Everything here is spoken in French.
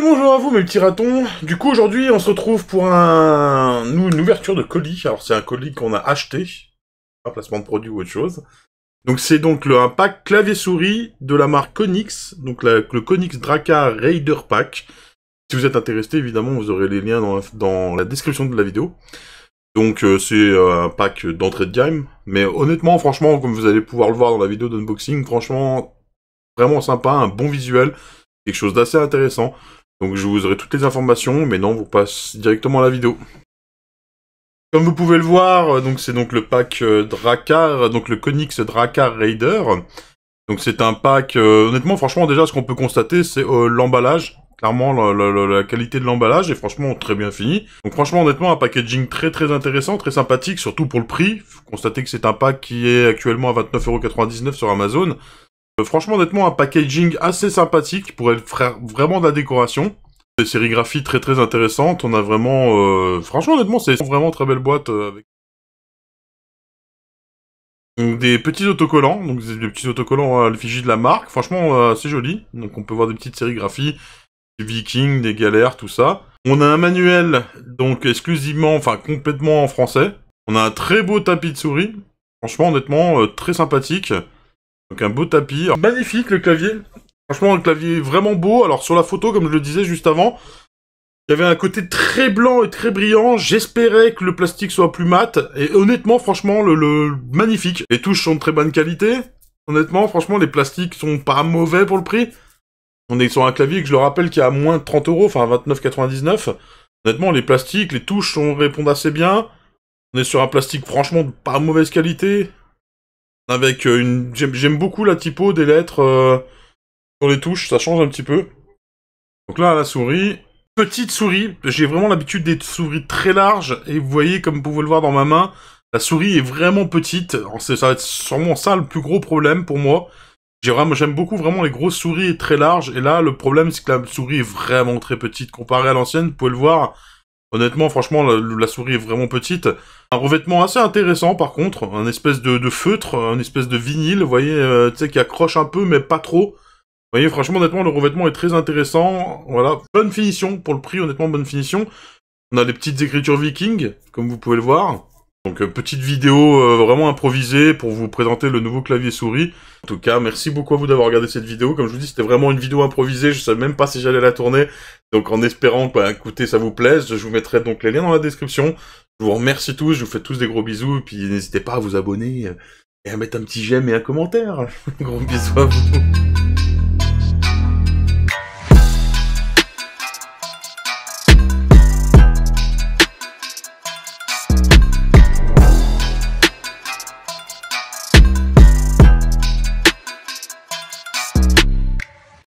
bonjour à vous mes petits ratons. Du coup aujourd'hui on se retrouve pour un... une ouverture de colis. Alors c'est un colis qu'on a acheté, Un placement de produit ou autre chose. Donc c'est donc un pack clavier-souris de la marque Konix, donc le Konix Draka Raider Pack. Si vous êtes intéressé évidemment vous aurez les liens dans la, description de la vidéo. Donc euh, c'est euh, un pack d'entrée de gamme, mais honnêtement franchement comme vous allez pouvoir le voir dans la vidéo d'unboxing, franchement vraiment sympa, un bon visuel quelque chose d'assez intéressant. Donc je vous aurai toutes les informations, mais non, on vous passe directement à la vidéo. Comme vous pouvez le voir, euh, donc c'est donc le pack euh, Drakkar, euh, donc le Konix Drakkar Raider. Donc c'est un pack, honnêtement, franchement, déjà, ce qu'on peut constater, c'est l'emballage. Clairement, la, qualité de l'emballage est franchement très bien fini. Donc franchement, honnêtement, un packaging très très intéressant, très sympathique, surtout pour le prix. Faut constater que c'est un pack qui est actuellement à 29,99€ sur Amazon. Euh, franchement, honnêtement, un packaging assez sympathique pour être vraiment de la décoration. Des sérigraphies très très intéressantes. On a vraiment, euh, franchement, honnêtement, c'est vraiment très belle boîte euh, avec des petits autocollants, donc des petits autocollants à l'effigie de la marque. Franchement, c'est joli. Donc on peut voir des petites sérigraphies, des vikings, des galères, tout ça. On a un manuel, donc exclusivement, enfin complètement en français. On a un très beau tapis de souris. Franchement, honnêtement, très sympathique. Donc un beau tapis. Magnifique le clavier. Franchement, le clavier est vraiment beau. Alors sur la photo, comme je le disais juste avant, il y avait un côté très blanc et très brillant. J'espérais que le plastique soit plus mat. Et honnêtement, franchement, le, magnifique. Les touches sont de très bonne qualité. Honnêtement, franchement, les plastiques sont pas mauvais pour le prix. On est sur un clavier que je le rappelle qui est à moins de 30 euros, enfin 29,99. Honnêtement, les plastiques, les touches sont, répondent assez bien. On est sur un plastique franchement de pas mauvaise qualité. Avec euh, une. J'aime beaucoup la typo des lettres euh, sur les touches, ça change un petit peu. Donc là, la souris. Petite souris, j'ai vraiment l'habitude des souris très larges, et vous voyez, comme vous pouvez le voir dans ma main, la souris est vraiment petite. ça va être sûrement ça le plus gros problème pour moi. J'aime beaucoup vraiment les grosses souris très larges, et là, le problème, c'est que la souris est vraiment très petite. Comparée à l'ancienne, vous pouvez le voir, Honnêtement, franchement, la, souris est vraiment petite. Un revêtement assez intéressant, par contre. Un espèce de, feutre, un espèce de vinyle, vous voyez, euh, tu sais, qui accroche un peu, mais pas trop. Vous voyez, franchement, honnêtement, le revêtement est très intéressant. Voilà, bonne finition pour le prix, honnêtement, bonne finition. On a les petites écritures vikings, comme vous pouvez le voir. Donc euh, petite vidéo euh, vraiment improvisée pour vous présenter le nouveau clavier souris. En tout cas, merci beaucoup à vous d'avoir regardé cette vidéo. Comme je vous dis, c'était vraiment une vidéo improvisée. Je savais même pas si j'allais la tourner. Donc en espérant que bah, écoutez, ça vous plaise, je vous mettrai donc les liens dans la description. Je vous remercie tous, je vous fais tous des gros bisous. Et puis n'hésitez pas à vous abonner euh, et à mettre un petit j'aime et un commentaire. gros bisous à vous.